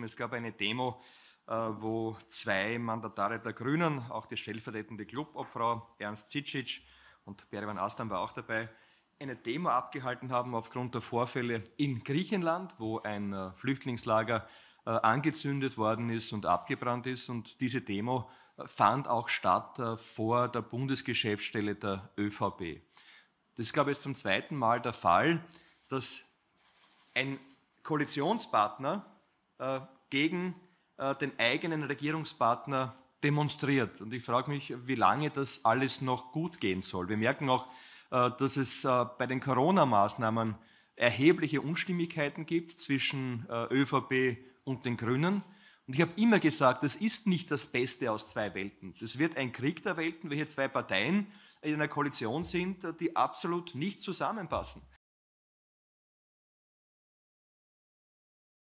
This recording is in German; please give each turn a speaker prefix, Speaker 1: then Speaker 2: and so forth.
Speaker 1: Es gab eine Demo, äh, wo zwei Mandatare der Grünen, auch die stellvertretende Clubobfrau Ernst Zicic und Berivan Astan war auch dabei, eine Demo abgehalten haben aufgrund der Vorfälle in Griechenland, wo ein äh, Flüchtlingslager äh, angezündet worden ist und abgebrannt ist. Und diese Demo fand auch statt vor der Bundesgeschäftsstelle der ÖVP. Das ist, glaube ich, zum zweiten Mal der Fall, dass ein Koalitionspartner äh, gegen äh, den eigenen Regierungspartner demonstriert. Und ich frage mich, wie lange das alles noch gut gehen soll. Wir merken auch, äh, dass es bei den Corona-Maßnahmen erhebliche Unstimmigkeiten gibt zwischen ÖVP und den Grünen. Und ich habe immer gesagt, das ist nicht das Beste aus zwei Welten. Das wird ein Krieg der Welten, weil hier zwei Parteien in einer Koalition sind, die absolut nicht zusammenpassen.